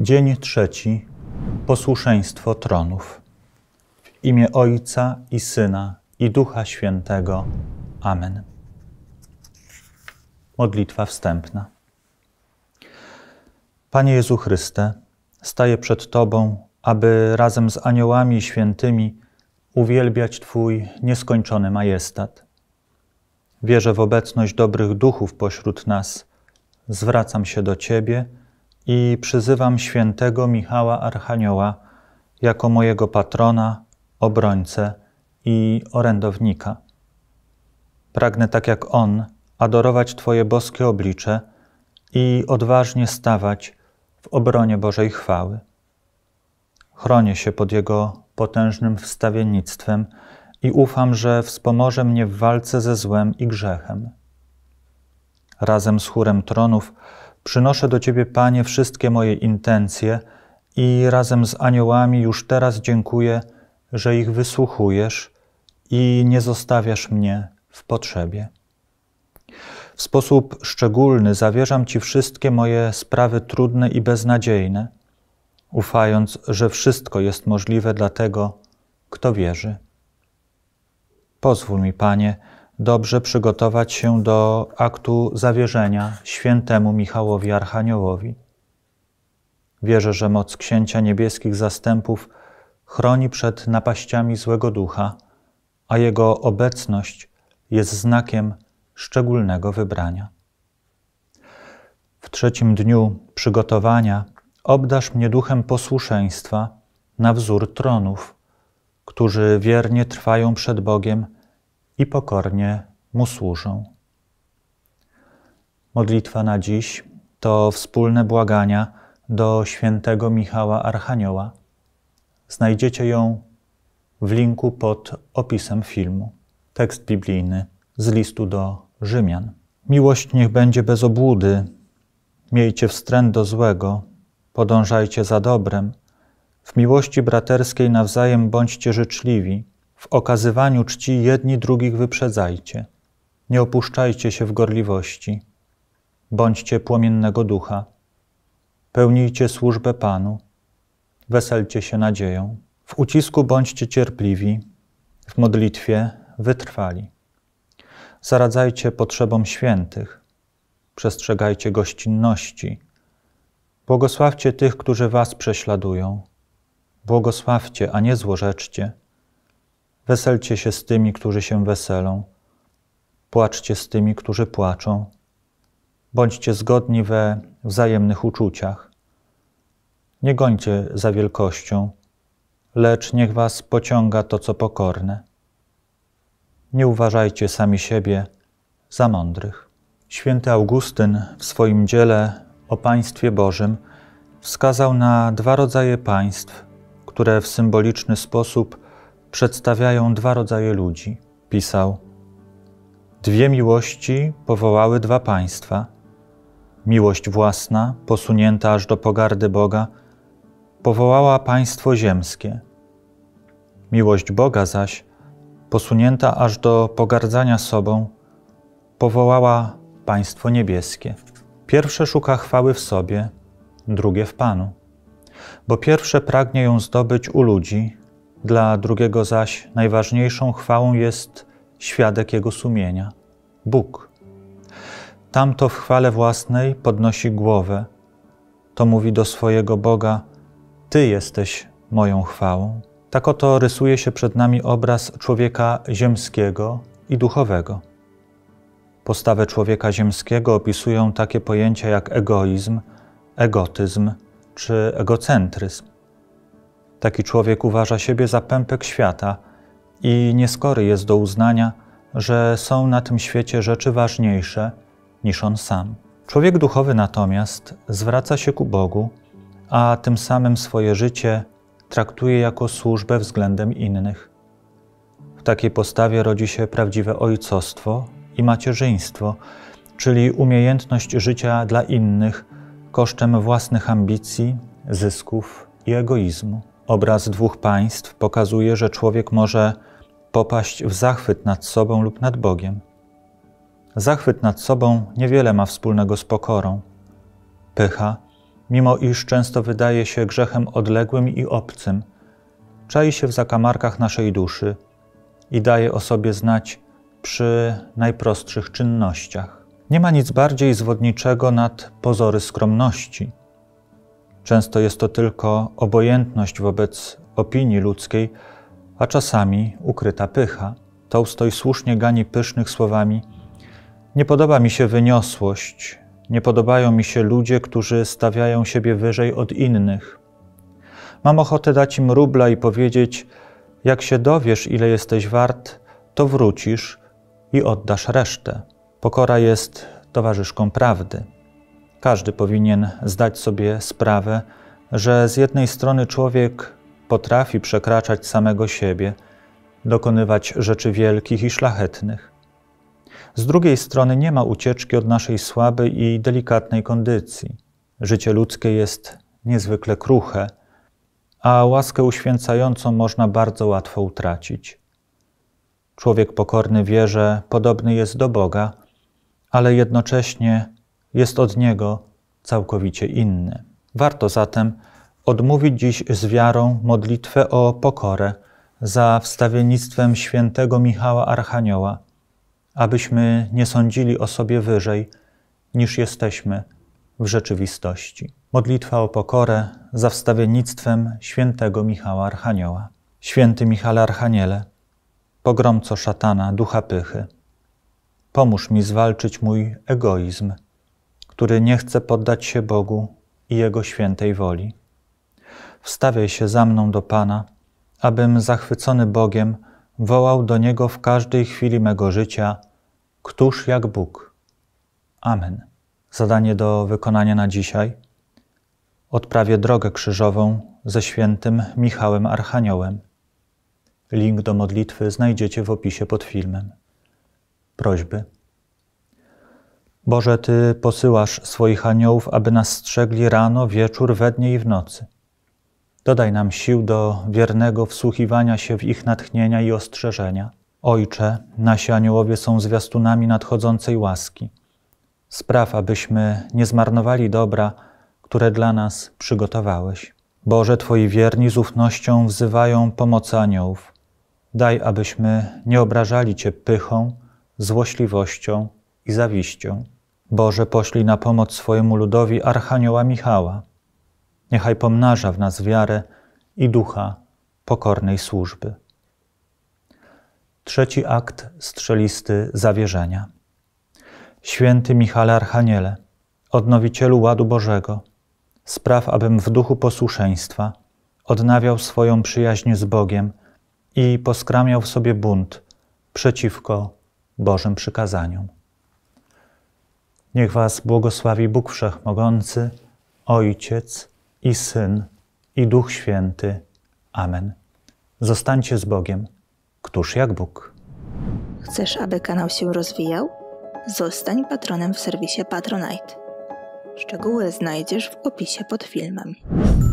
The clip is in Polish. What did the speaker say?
Dzień trzeci. Posłuszeństwo tronów. W imię Ojca i Syna i Ducha Świętego. Amen. Modlitwa wstępna. Panie Jezu Chryste, staję przed Tobą, aby razem z aniołami świętymi uwielbiać Twój nieskończony majestat. Wierzę w obecność dobrych duchów pośród nas. Zwracam się do Ciebie i przyzywam świętego Michała Archanioła jako mojego patrona, obrońcę i orędownika. Pragnę tak jak on adorować Twoje boskie oblicze i odważnie stawać w obronie Bożej chwały. Chronię się pod Jego potężnym wstawiennictwem i ufam, że wspomoże mnie w walce ze złem i grzechem. Razem z chórem tronów Przynoszę do Ciebie, Panie, wszystkie moje intencje i razem z aniołami już teraz dziękuję, że ich wysłuchujesz i nie zostawiasz mnie w potrzebie. W sposób szczególny zawierzam Ci wszystkie moje sprawy trudne i beznadziejne, ufając, że wszystko jest możliwe dla tego, kto wierzy. Pozwól mi, Panie, dobrze przygotować się do aktu zawierzenia świętemu Michałowi Archaniołowi. Wierzę, że moc księcia niebieskich zastępów chroni przed napaściami złego ducha, a jego obecność jest znakiem szczególnego wybrania. W trzecim dniu przygotowania obdasz mnie duchem posłuszeństwa na wzór tronów, którzy wiernie trwają przed Bogiem i pokornie mu służą. Modlitwa na dziś to wspólne błagania do świętego Michała Archanioła. Znajdziecie ją w linku pod opisem filmu. Tekst biblijny z listu do Rzymian. Miłość niech będzie bez obłudy. Miejcie wstręt do złego, podążajcie za dobrem. W miłości braterskiej nawzajem bądźcie życzliwi. W okazywaniu czci jedni drugich wyprzedzajcie. Nie opuszczajcie się w gorliwości. Bądźcie płomiennego ducha. Pełnijcie służbę Panu. Weselcie się nadzieją. W ucisku bądźcie cierpliwi, w modlitwie wytrwali. Zaradzajcie potrzebom świętych, przestrzegajcie gościnności. Błogosławcie tych, którzy was prześladują. Błogosławcie, a nie złorzeczcie. Weselcie się z tymi, którzy się weselą. Płaczcie z tymi, którzy płaczą. Bądźcie zgodni we wzajemnych uczuciach. Nie gońcie za wielkością, lecz niech was pociąga to, co pokorne. Nie uważajcie sami siebie za mądrych. Święty Augustyn w swoim dziele o Państwie Bożym wskazał na dwa rodzaje państw, które w symboliczny sposób przedstawiają dwa rodzaje ludzi. Pisał: Dwie miłości powołały dwa państwa. Miłość własna, posunięta aż do pogardy Boga, powołała państwo ziemskie. Miłość Boga zaś, posunięta aż do pogardzania sobą, powołała państwo niebieskie. Pierwsze szuka chwały w sobie, drugie w Panu. Bo pierwsze pragnie ją zdobyć u ludzi, dla drugiego zaś najważniejszą chwałą jest świadek jego sumienia Bóg. Tamto w chwale własnej podnosi głowę. To mówi do swojego Boga: Ty jesteś moją chwałą. Tak oto rysuje się przed nami obraz człowieka ziemskiego i duchowego. Postawę człowieka ziemskiego opisują takie pojęcia jak egoizm, egotyzm czy egocentryzm. Taki człowiek uważa siebie za pępek świata i nieskory jest do uznania, że są na tym świecie rzeczy ważniejsze niż on sam. Człowiek duchowy natomiast zwraca się ku Bogu, a tym samym swoje życie traktuje jako służbę względem innych. W takiej postawie rodzi się prawdziwe ojcostwo i macierzyństwo, czyli umiejętność życia dla innych kosztem własnych ambicji, zysków i egoizmu. Obraz dwóch państw pokazuje, że człowiek może popaść w zachwyt nad sobą lub nad Bogiem. Zachwyt nad sobą niewiele ma wspólnego z pokorą. Pycha, mimo iż często wydaje się grzechem odległym i obcym, czai się w zakamarkach naszej duszy i daje o sobie znać przy najprostszych czynnościach. Nie ma nic bardziej zwodniczego nad pozory skromności, Często jest to tylko obojętność wobec opinii ludzkiej, a czasami ukryta pycha. Tolstoj słusznie gani pysznych słowami: Nie podoba mi się wyniosłość, nie podobają mi się ludzie, którzy stawiają siebie wyżej od innych. Mam ochotę dać im rubla i powiedzieć: Jak się dowiesz, ile jesteś wart, to wrócisz i oddasz resztę. Pokora jest towarzyszką prawdy. Każdy powinien zdać sobie sprawę, że z jednej strony człowiek potrafi przekraczać samego siebie, dokonywać rzeczy wielkich i szlachetnych. Z drugiej strony nie ma ucieczki od naszej słabej i delikatnej kondycji. Życie ludzkie jest niezwykle kruche, a łaskę uświęcającą można bardzo łatwo utracić. Człowiek pokorny wie, że podobny jest do Boga, ale jednocześnie jest od niego całkowicie inny. Warto zatem odmówić dziś z wiarą modlitwę o pokorę za wstawiennictwem świętego Michała Archanioła, abyśmy nie sądzili o sobie wyżej niż jesteśmy w rzeczywistości. Modlitwa o pokorę za wstawiennictwem świętego Michała Archanioła. Święty Michał Archaniele, pogromco szatana, ducha pychy, pomóż mi zwalczyć mój egoizm – który nie chce poddać się Bogu i Jego świętej woli. Wstawiaj się za mną do Pana, abym zachwycony Bogiem wołał do Niego w każdej chwili mego życia, Któż jak Bóg? Amen. Zadanie do wykonania na dzisiaj. Odprawię drogę krzyżową ze świętym Michałem Archaniołem. Link do modlitwy znajdziecie w opisie pod filmem. Prośby. Boże, Ty posyłasz swoich aniołów, aby nas strzegli rano, wieczór, we dnie i w nocy. Dodaj nam sił do wiernego wsłuchiwania się w ich natchnienia i ostrzeżenia. Ojcze, nasi aniołowie są zwiastunami nadchodzącej łaski. Spraw, abyśmy nie zmarnowali dobra, które dla nas przygotowałeś. Boże, Twoi wierni z ufnością wzywają pomocy aniołów. Daj, abyśmy nie obrażali Cię pychą, złośliwością i zawiścią. Boże, poślij na pomoc swojemu ludowi Archanioła Michała. Niechaj pomnaża w nas wiarę i ducha pokornej służby. Trzeci akt strzelisty zawierzenia. Święty Michale Archaniele, odnowicielu ładu Bożego, spraw, abym w duchu posłuszeństwa odnawiał swoją przyjaźń z Bogiem i poskramiał w sobie bunt przeciwko Bożym przykazaniom. Niech Was błogosławi Bóg Wszechmogący, Ojciec i Syn i Duch Święty. Amen. Zostańcie z Bogiem, któż jak Bóg. Chcesz, aby kanał się rozwijał? Zostań patronem w serwisie Patronite. Szczegóły znajdziesz w opisie pod filmem.